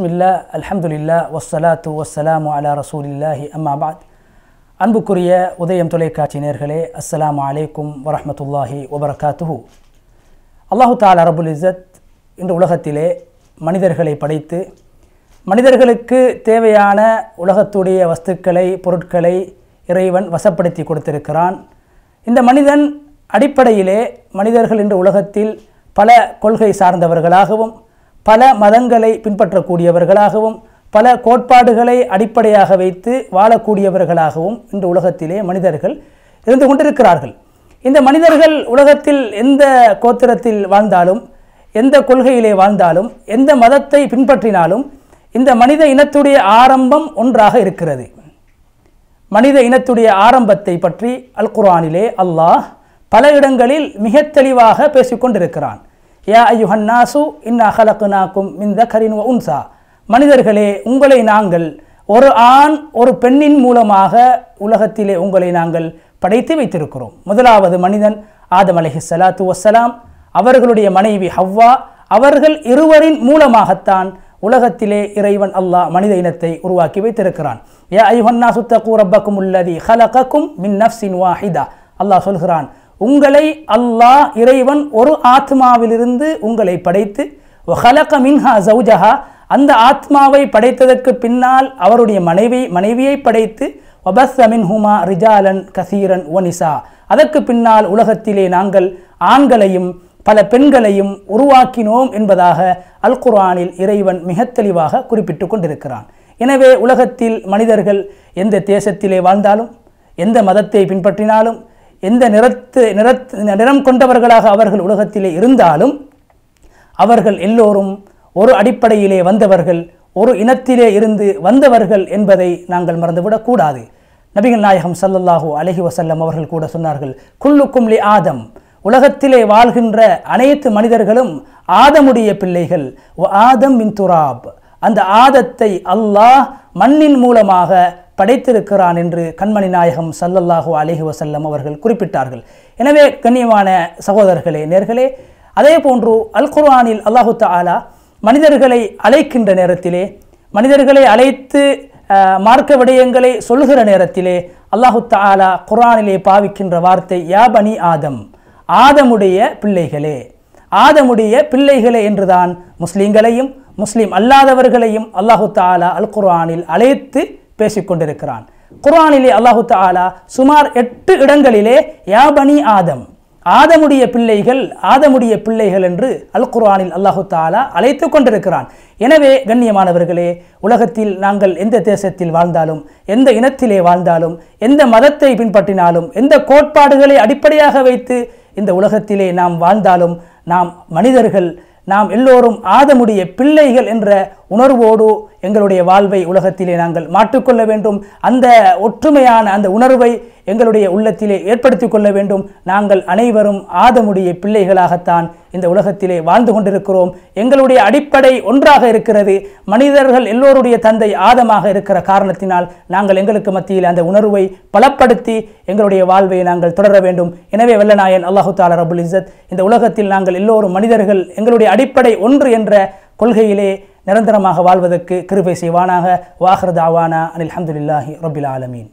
பிஸ்மில்லா அல்ஹம்துலில்லா வஸ்ஸலாத்து வஸ்ஸலாமு அலா இல்லாஹி அம்மாபாத் அன்புக்குரிய உதயம் தொலைக்காட்சி நேர்களே அஸ்ஸலாமு அலைக்கும் வரஹமத்துல்லாஹி வபரகாத்துஹு அல்லாஹு தால் அரபுல் இசத் இந்த உலகத்திலே மனிதர்களை படைத்து மனிதர்களுக்கு தேவையான உலகத்துடைய வஸ்துக்களை பொருட்களை இறைவன் வசப்படுத்தி கொடுத்திருக்கிறான் இந்த மனிதன் அடிப்படையிலே மனிதர்கள் இன்று உலகத்தில் பல கொள்கை சார்ந்தவர்களாகவும் பல மதங்களை பின்பற்றக்கூடியவர்களாகவும் பல கோட்பாடுகளை அடிப்படையாக வைத்து வாழக்கூடியவர்களாகவும் இன்று உலகத்திலே மனிதர்கள் இருந்து கொண்டிருக்கிறார்கள் இந்த மனிதர்கள் உலகத்தில் எந்த கோத்திரத்தில் வாழ்ந்தாலும் எந்த கொள்கையிலே வாழ்ந்தாலும் எந்த மதத்தை பின்பற்றினாலும் இந்த மனித இனத்துடைய ஆரம்பம் ஒன்றாக இருக்கிறது மனித இனத்துடைய ஆரம்பத்தை பற்றி அல் குரானிலே அல்லாஹ் பல இடங்களில் மிக தெளிவாக பேசிக்கொண்டிருக்கிறான் யா ஐயுஹன்னாசு இன்னா ஹலக்குனாக்கும் இந்த கரின் உன்சா மனிதர்களே உங்களை நாங்கள் ஒரு ஆண் ஒரு பெண்ணின் மூலமாக உலகத்திலே உங்களை நாங்கள் படைத்து வைத்திருக்கிறோம் முதலாவது மனிதன் ஆதம் அலஹி சலாத்து வசலாம் அவர்களுடைய மனைவி ஹவ்வா அவர்கள் இருவரின் மூலமாகத்தான் உலகத்திலே இறைவன் அல்லாஹ் மனித இனத்தை உருவாக்கி வைத்திருக்கிறான் ஏ ஐஹன்னா சுத்த ரப்பக்கும் உள்ளதி ஹலகக்கும் மின் நஃப்சின் வாஹிதா அல்லாஹ் சொல்கிறான் உங்களை அல்லாஹ் இறைவன் ஒரு ஆத்மாவிலிருந்து உங்களை படைத்து ஹலக மின்ஹா சௌஜஹா அந்த ஆத்மாவை படைத்ததற்கு பின்னால் அவருடைய மனைவி மனைவியை படைத்து ஒபஸ் ஹுமா ரிஜாலன் கசீரன் ஒனிசா அதற்கு பின்னால் உலகத்திலே நாங்கள் ஆண்களையும் பல பெண்களையும் உருவாக்கினோம் என்பதாக அல் குர்ஆனில் இறைவன் மிக தெளிவாக குறிப்பிட்டு கொண்டிருக்கிறான் எனவே உலகத்தில் மனிதர்கள் எந்த தேசத்திலே வாழ்ந்தாலும் எந்த மதத்தை பின்பற்றினாலும் எந்த நிறத்து நிறத்து நிறம் கொண்டவர்களாக அவர்கள் உலகத்திலே இருந்தாலும் அவர்கள் எல்லோரும் ஒரு அடிப்படையிலே வந்தவர்கள் ஒரு இனத்திலே இருந்து வந்தவர்கள் என்பதை நாங்கள் மறந்துவிடக்கூடாது நபிகள் நாயகம் சல்லல்லாஹூ அலஹி வசல்லம் அவர்கள் கூட சொன்னார்கள் குல்லுக்கும் லி ஆதம் உலகத்திலே வாழ்கின்ற அனைத்து மனிதர்களும் ஆதமுடைய பிள்ளைகள் ஆதம் மின் துராப் அந்த ஆதத்தை அல்லாஹ் மண்ணின் மூலமாக படைத்திருக்கிறான் என்று கண்மணி நாயகம் சல்லல்லாஹு அலிஹி வசல்லம் அவர்கள் குறிப்பிட்டார்கள் எனவே கண்ணியமான சகோதரர்களே நேர்களே அதே போன்று அல் குர்ஆனில் அல்லாஹு தாலா மனிதர்களை அழைக்கின்ற நேரத்திலே மனிதர்களை அழைத்து மார்க்க விடயங்களை சொல்லுகிற நேரத்திலே அல்லாஹு தாலா குரானிலே பாவிக்கின்ற வார்த்தை யா பனி ஆதம் ஆதமுடைய பிள்ளைகளே ஆதமுடைய பிள்ளைகளே என்றுதான் முஸ்லீம்களையும் முஸ்லீம் அல்லாதவர்களையும் அல்லாஹு தாலா அல் குர்ஆனில் அழைத்து பேசிக்கொண்டிருக்கிறான் குரானிலே அல்லாஹு தாலா சுமார் எட்டு இடங்களிலே யாபனி ஆதம் ஆதமுடைய பிள்ளைகள் ஆதமுடைய பிள்ளைகள் என்று அல் குரானில் அல்லாஹு தாலா அழைத்து கொண்டிருக்கிறான் எனவே கண்ணியமானவர்களே உலகத்தில் நாங்கள் எந்த தேசத்தில் வாழ்ந்தாலும் எந்த இனத்திலே வாழ்ந்தாலும் எந்த மதத்தை பின்பற்றினாலும் எந்த கோட்பாடுகளை அடிப்படையாக வைத்து இந்த உலகத்திலே நாம் வாழ்ந்தாலும் நாம் மனிதர்கள் நாம் எல்லோரும் ஆதமுடைய பிள்ளைகள் என்ற உணர்வோடு எங்களுடைய வாழ்வை உலகத்திலே நாங்கள் மாற்றிக்கொள்ள வேண்டும் அந்த ஒற்றுமையான அந்த உணர்வை எங்களுடைய உள்ளத்திலே ஏற்படுத்தி கொள்ள வேண்டும் நாங்கள் அனைவரும் ஆதமுடைய பிள்ளைகளாகத்தான் இந்த உலகத்திலே வாழ்ந்து கொண்டிருக்கிறோம் எங்களுடைய அடிப்படை ஒன்றாக இருக்கிறது மனிதர்கள் எல்லோருடைய தந்தை ஆதமாக இருக்கிற காரணத்தினால் நாங்கள் எங்களுக்கு மத்தியில் அந்த உணர்வை பலப்படுத்தி எங்களுடைய வாழ்வை நாங்கள் தொடர வேண்டும் எனவே வல்லநாயன் அல்லாஹு தாலா ரபுல் இசத் இந்த உலகத்தில் நாங்கள் எல்லோரும் மனிதர்கள் எங்களுடைய அடிப்படை ஒன்று என்ற கொள்கையிலே நிரந்தரமாக வாழ்வதற்கு கிருபை செய்வானாக வாஹ்ரதாவானா அனில் அஹமதுல்லாஹி ரபில் ஆலமீன்